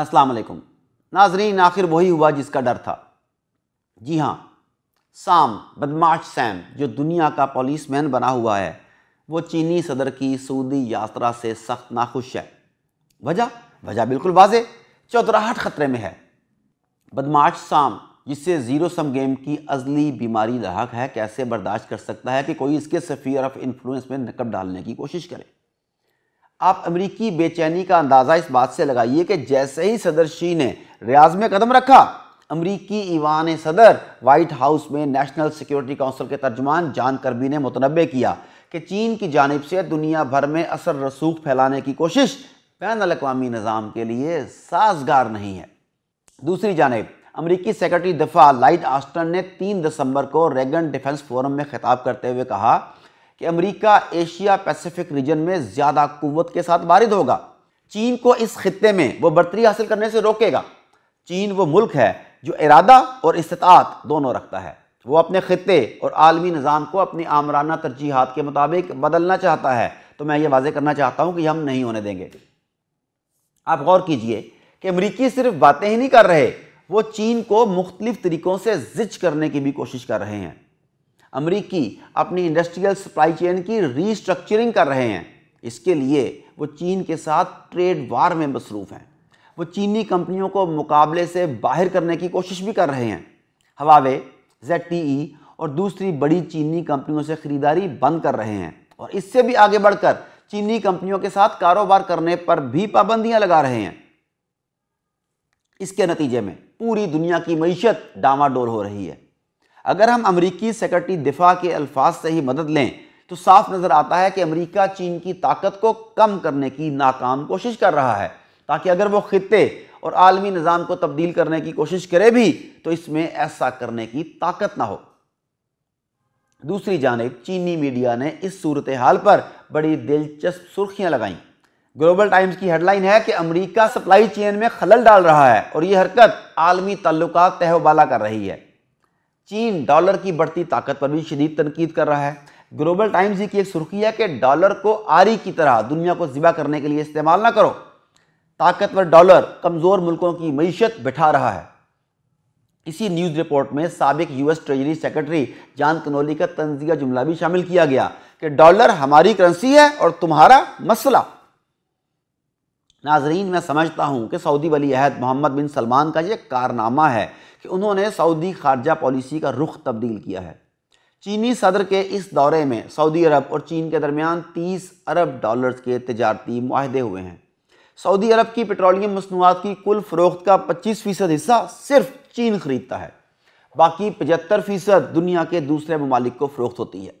असलम नाजरीन आखिर वही हुआ जिसका डर था जी हाँ साम बदमाश सैम जो दुनिया का पॉलिसमैन बना हुआ है वो चीनी सदर की सऊदी यात्रा से सख्त नाखुश है वजह वजह बिल्कुल वाजे चौतराहट खतरे में है बदमाश साम जिससे ज़ीरो सम गेम की अजली बीमारी लाक है कैसे बर्दाश्त कर सकता है कि कोई इसके सफ़ीर ऑफ इन्फ्लुएंस में नकब डालने की कोशिश करे आप अमरीकी बेचैनी का अंदाज़ा इस बात से लगाइए कि जैसे ही सदर शी ने रियाज में कदम रखा अमरीकी ईवान सदर वाइट हाउस में नेशनल सिक्योरिटी काउंसिल के तर्जमान जान करबी ने मुतनबे किया कि चीन की जानब से दुनिया भर में असर रसूख फैलाने की कोशिश बैन अवी निज़ाम के लिए साजगार नहीं है दूसरी जानब अमरीकी सेक्रेटरी दफा लाइट आस्टन ने तीन दिसंबर को रेगन डिफेंस फोरम में खिताब करते हुए कहा कि अमेरिका एशिया पैसिफिक रीजन में ज़्यादा कुत के साथ वारिद होगा चीन को इस खत्े में वो बर्तरी हासिल करने से रोकेगा चीन वो मुल्क है जो इरादा और इस्तात दोनों रखता है वो अपने खत्े और आलमी निज़ाम को अपनी आमराना तरजीहत के मुताबिक बदलना चाहता है तो मैं ये वाजे करना चाहता हूँ कि हम नहीं होने देंगे आप गौर कीजिए कि अमरीकी सिर्फ बातें ही नहीं कर रहे वो चीन को मुख्तलिफ तरीक़ों से जिच करने की भी कोशिश कर रहे हैं अमरीकी अपनी इंडस्ट्रियल सप्लाई चेन की रीस्ट्रक्चरिंग कर रहे हैं इसके लिए वो चीन के साथ ट्रेड वार में मसरूफ़ हैं वो चीनी कंपनियों को मुकाबले से बाहर करने की कोशिश भी कर रहे हैं हवावे जेड टी ई और दूसरी बड़ी चीनी कंपनियों से ख़रीदारी बंद कर रहे हैं और इससे भी आगे बढ़कर चीनी कंपनियों के साथ कारोबार करने पर भी पाबंदियां लगा रहे हैं इसके नतीजे में पूरी दुनिया की मीशत डामाडोल हो रही है अगर हम अमरीकी सेक्रेटरी दिफा के अल्फाज से ही मदद लें तो साफ नज़र आता है कि अमरीका चीन की ताकत को कम करने की नाकाम कोशिश कर रहा है ताकि अगर वो खत्े और आलमी निज़ाम को तब्दील करने की कोशिश करे भी तो इसमें ऐसा करने की ताकत ना हो दूसरी जानब चीनी मीडिया ने इस सूरत हाल पर बड़ी दिलचस्प सुर्खियां लगाईं ग्लोबल टाइम्स की हेडलाइन है कि अमेरिका सप्लाई चेन में खलल डाल रहा है और यह हरकत आलमी तल्लुक तहवाला कर रही है चीन डॉलर की बढ़ती ताकत पर भी शदीद तनकीद कर रहा है ग्लोबल टाइम्स की एक सुर्खी है कि डॉलर को आरी की तरह दुनिया को ज़िबा करने के लिए इस्तेमाल ना करो ताकतवर डॉलर कमज़ोर मुल्कों की मीशत बिठा रहा है इसी न्यूज़ रिपोर्ट में सबक US Treasury Secretary John Connally का तंजिया जुमला भी शामिल किया गया कि डॉलर हमारी करेंसी है और तुम्हारा मसला नाजरीन मैं समझता हूँ कि सऊदी वली अहद मोहम्मद बिन सलमान का ये कारनामा है कि उन्होंने सऊदी खारजा पॉलिसी का रुख तब्दील किया है चीनी सदर के इस दौरे में सऊदी अरब और चीन के दरमियान 30 अरब डॉलर्स के तजारती माहदे हुए हैं सऊदी अरब की पेट्रोलियम मसनूआत की कुल फरोख्त का 25 फ़ीसद हिस्सा सिर्फ चीन खरीदता है बाकी पचहत्तर फ़ीसद दुनिया के दूसरे ममालिक को फरोख्त होती है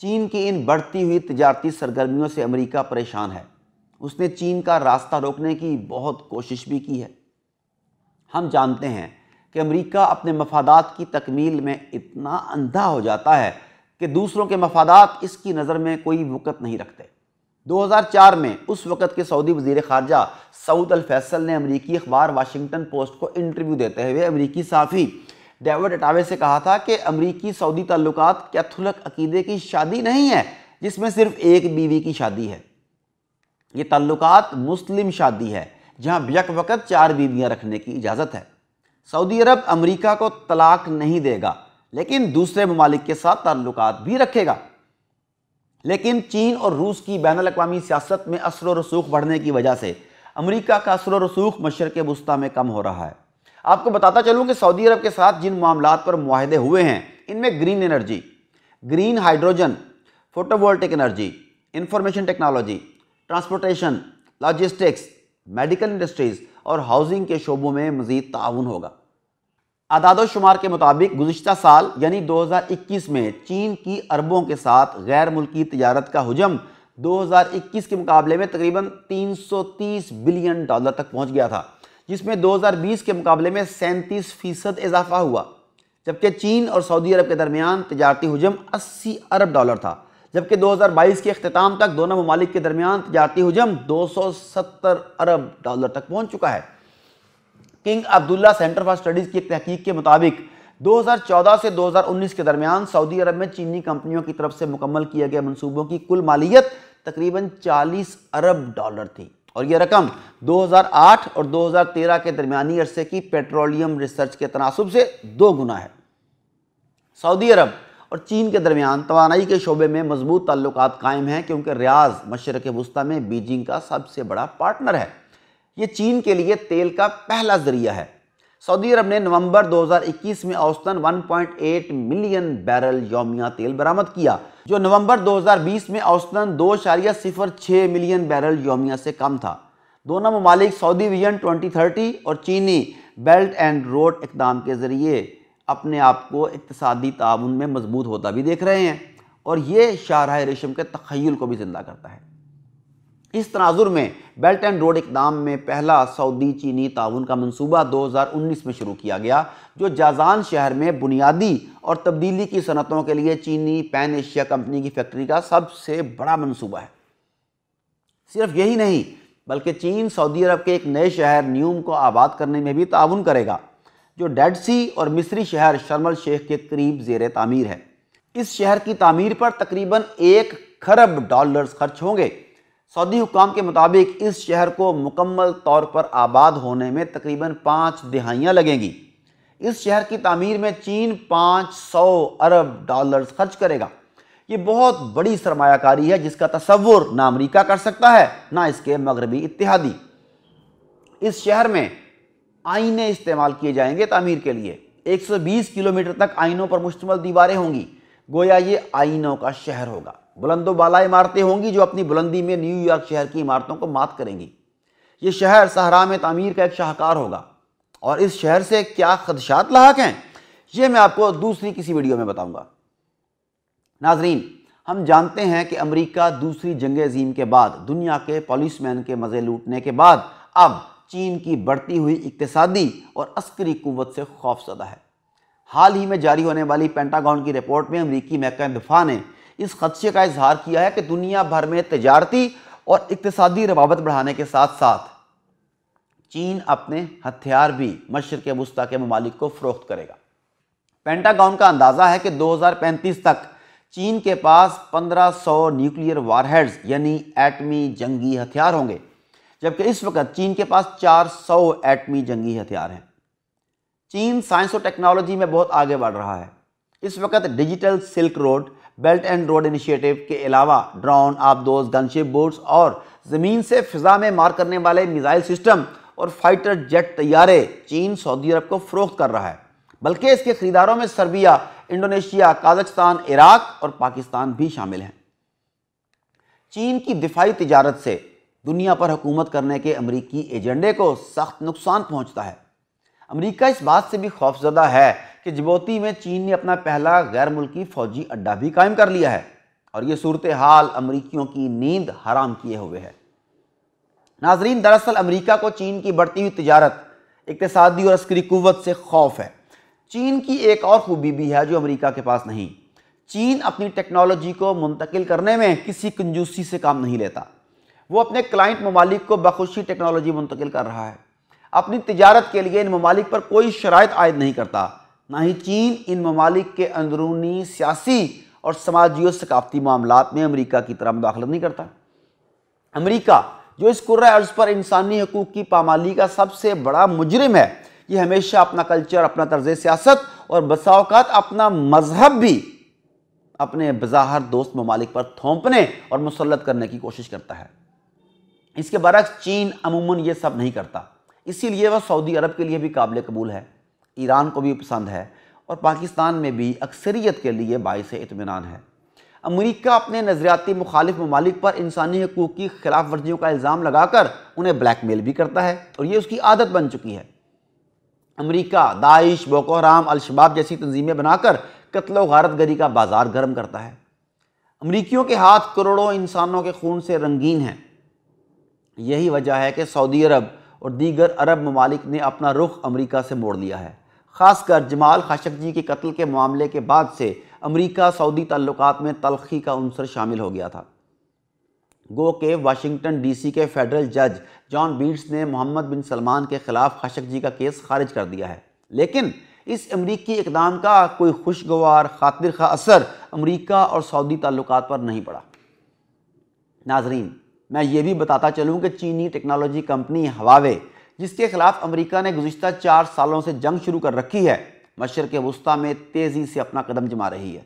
चीन की इन बढ़ती हुई तजारती सरगर्मियों से अमरीका परेशान है उसने चीन का रास्ता रोकने की बहुत कोशिश भी की है हम जानते हैं कि अमेरिका अपने मफादात की तकमील में इतना अंधा हो जाता है कि दूसरों के मफादात इसकी नज़र में कोई वक़्त नहीं रखते 2004 में उस वक़्त के सऊदी वजीर खारजा सऊद अलफैसल ने अमरीकी अखबार वाशिंगटन पोस्ट को इंटरव्यू देते हुए अमरीकी साफ़ी डेविड अटावे से कहा था कि अमरीकी सऊदी ताल्लुकात कैथुलक अकीदे की शादी नहीं है जिसमें सिर्फ एक बीवी की शादी है ये ताल्लुकात मुस्लिम शादी है जहाँ बक वक़्त चार बीवियाँ रखने की इजाज़त है सऊदी अरब अमेरिका को तलाक नहीं देगा लेकिन दूसरे ममालिक के साथ ताल्लुक भी रखेगा लेकिन चीन और रूस की बैन अवी सियासत में असर व रसूख बढ़ने की वजह से अमेरिका का असर रसूख मशरक़ वस्ती में कम हो रहा है आपको बताता चलूँ कि सऊदी अरब के साथ जिन मामला पर माहदे हुए हैं इनमें green energy green hydrogen photovoltaic energy information technology transportation logistics medical industries और हाउसिंग के शोबों में मजीद ताउन होगा आदादोशुमार शुमार के मुताबिक गुजशत साल यानी 2021 में चीन की अरबों के साथ गैर मुल्की तजारत का हजम 2021 के मुकाबले में तकरीबन 330 बिलियन डॉलर तक पहुंच गया था जिसमें 2020 के मुकाबले में सैंतीस फीसद इजाफा हुआ जबकि चीन और सऊदी अरब के दरमियान तजारती हजम 80 अरब डॉलर था जबकि 2022 के अख्ताम तक दोनों ममालिक के दरमियान तजारती हजम 270 अरब डॉलर तक पहुँच चुका है King Abdullah Centre for Studies की तहकीक के मुताबिक 2014 से 2019 के दरमियान सऊदी अरब में चीनी कंपनियों की तरफ से मुकम्मल किए गए मनसूबों की कुल मालियत तकरीबन 40 अरब डॉलर थी और यह रकम 2008 और 2013 के दरमियानी अरसे की पेट्रोलियम रिसर्च के तनासब से दो गुना है सऊदी अरब और चीन के दरमियान तोानाई के शोबे में मजबूत ताल्लुक कायम हैं क्योंकि रियाज मशरक वस्ती में बीजिंग का सबसे बड़ा पार्टनर है ये चीन के लिए तेल का पहला जरिया है सऊदी अरब ने नवंबर 2021 में औसतन 1.8 मिलियन बैरल योमिया तेल बरामद किया जो नवंबर 2020 में औसतन दो शारिया सिफर छः मिलियन बैरल योमिया से कम था दोनों ममालिक सऊदी विजन 2030 और चीनी बेल्ट एंड रोड इकदाम के जरिए अपने आप को इकतदी ताउन में मजबूत होता भी देख रहे हैं और ये शाहरा रेशम के तखयल को भी ज़िंदा करता है इस तनाजुर में बेल्ट एंड रोड इकदाम में पहला सऊदी चीनी ताउन का मनसूबा 2019 में शुरू किया गया जो जाजान शहर में बुनियादी और तब्दीली की सनतों के लिए चीनी पैन एशिया कंपनी की फैक्ट्री का सबसे बड़ा मनसूबा है सिर्फ यही नहीं बल्कि चीन सऊदी अरब के एक नए शहर न्यूम को आबाद करने में भी ताउन करेगा जो डेड सी और मिस्री शहर शर्मल शेख के करीब जेर तामीर है इस शहर की तामीर पर तकरीबन एक खरब डॉलर्स खर्च होंगे सऊदी हुकाम के मुताबिक इस शहर को मुकम्मल तौर पर आबाद होने में तकरीबन पाँच दहाइयाँ लगेंगी इस शहर की तामीर में चीन पाँच सौ अरब डॉलर्स खर्च करेगा ये बहुत बड़ी सरमाकारी है जिसका तस्वुर ना अमरीका कर सकता है ना इसके मगरबी इतिहादी इस शहर में आईने इस्तेमाल किए जाएंगे तमीर के लिए 120 किलोमीटर तक आइनों पर मुश्तमल दीवारें होंगी गोया ये आइनों का शहर होगा बुलंदो बाला इमारतें होंगी जो अपनी बुलंदी में न्यूयॉर्क शहर की इमारतों को मात करेंगी ये शहर सहरा में तमीर का एक शाहकार होगा और इस शहर से क्या खदशात लाक हैं ये मैं आपको दूसरी किसी वीडियो में बताऊंगा नाजरीन हम जानते हैं कि अमेरिका दूसरी जंग अजीम के बाद दुनिया के पॉलिसमैन के मज़े लूटने के बाद अब चीन की बढ़ती हुई इकतसादी और अस्करी कुत से खौफजदा है हाल ही में जारी होने वाली पेंटागन की रिपोर्ट में अमरीकी महकमा दफा ने इस खदशे का इजहार किया है कि दुनिया भर में तजारती और इकतसादी रवाबत बढ़ाने के साथ साथ चीन अपने हथियार भी मशर के वस्ता के ममालिक को फ़रोख्त करेगा पेंटागन का अंदाज़ा है कि 2035 तक चीन के पास 1500 न्यूक्लियर वारहेड्स यानी एटमी जंगी हथियार होंगे जबकि इस वक्त चीन के पास 400 एटमी जंगी हथियार हैं चीन साइंस और टेक्नोलॉजी में बहुत आगे बढ़ रहा है इस वक्त digital silk road belt and road initiative के अलावा ड्रोन आबदोज गनशिप बोर्ड्स और ज़मीन से फिजा में मार करने वाले मिज़ाइल सिस्टम और फाइटर जेट तैयारे चीन सऊदी अरब को फ़रोख्त कर रहा है बल्कि इसके खरीदारों में सर्बिया इंडोनेशिया काजस्तान इराक और पाकिस्तान भी शामिल हैं चीन की दिफाई तजारत से दुनिया पर हुकूमत करने के अमरीकी एजेंडे को सख्त नुकसान पहुँचता है अमरीका इस बात से भी खौफजदा है कि जबोती में चीन ने अपना पहला गैर मुल्की फौजी अड्डा भी कायम कर लिया है और ये सूरत हाल अमरीकियों की नींद हराम किए हुए है नाजरीन दरअसल अमरीका को चीन की बढ़ती हुई तजारत इकतदी और अस्करी कुत से खौफ है चीन की एक और खूबी भी है जो अमरीका के पास नहीं चीन अपनी टेक्नोलॉजी को मुंतकिल करने में किसी कंजूसी से काम नहीं लेता वो अपने क्लाइंट ममालिक को बखुशी टेक्नोलॉजी मुंतकिल कर रहा है अपनी तजारत के लिए इन ममालिक पर कोई शरात आयद नहीं करता ना ही चीन इन ममालिक के अंदरूनी सियासी और समाजी और सकाफती मामला में अमरीका की तरह मुदाखलत नहीं करता अमरीका जो इस अर्ज पर इंसानी हकूक़ की पामाली का सबसे बड़ा मुजरम है ये हमेशा अपना कल्चर अपना तर्ज सियासत और बसाओकात अपना मजहब भी अपने बज़ाहर दोस्त ममालिक पर थोपने और मुसलत करने की कोशिश करता है इसके बरक्स चीन अमूमन ये सब नहीं करता इसीलिए वह सऊदी अरब के लिए भी काबिल कबूल है ईरान को भी पसंद है और पाकिस्तान में भी अक्सरियत के लिए बायस इतमान है अमरीका अपने नज़रियाती मुखालिफ ममालिक पर इंसानी हकूक़ की खिलाफ वर्जियों का इल्ज़ाम लगाकर उन्हें ब्लैक मेल भी करता है और ये उसकी आदत बन चुकी है अमरीका दाइश बोकोहराम अलशबाब जैसी तंजीमें बनाकर कत्लो गारत गरी का बाजार गर्म करता है अमरीकियों के हाथ करोड़ों इंसानों के खून से रंगीन हैं यही वजह है कि सऊदी अरब और दीगर अरब ममालिक ने अपना रुख अमरीका से मोड़ लिया है खासकर जमाल जी के कत्ल के मामले के बाद से अमरीका सऊदी तल्लक में तलखी का अनसर शामिल हो गया था गो के वाशिंगटन डीसी के फेडरल जज जॉन बीट्स ने मोहम्मद बिन सलमान के खिलाफ जी का केस खारिज कर दिया है लेकिन इस अमरीकी इकदाम का कोई खुशगवार खातिर खा असर अमरीका और सऊदी तल्लक पर नहीं पड़ा नाजरीन मैं ये भी बताता चलूँ कि चीनी टेक्नोलॉजी कंपनी हवावे जिसके खिलाफ अमेरिका ने गुजशत चार सालों से जंग शुरू कर रखी है मशर के वस्ती में तेज़ी से अपना कदम जमा रही है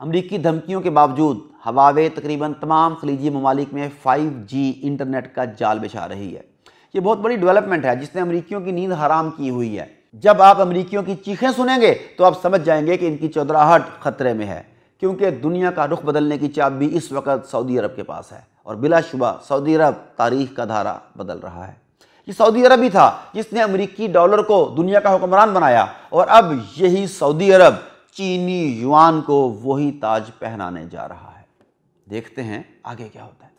अमरीकी धमकियों के बावजूद हवावे तकरीबन तमाम खलीजी ममालिक में 5G इंटरनेट का जाल बिछा रही है ये बहुत बड़ी डेवलपमेंट है जिसने अमरीकियों की नींद हराम की हुई है जब आप अमरीकियों की चीखें सुनेंगे तो आप समझ जाएंगे कि इनकी चौधराहट खतरे में है क्योंकि दुनिया का रुख बदलने की चाप भी इस वक्त सऊदी अरब के पास है और बिलाशुबा सऊदी अरब तारीख का धारा बदल रहा है ये सऊदी अरब ही था जिसने अमरीकी डॉलर को दुनिया का हुक्मरान बनाया और अब यही सऊदी अरब चीनी युआन को वही ताज पहनाने जा रहा है देखते हैं आगे क्या होता है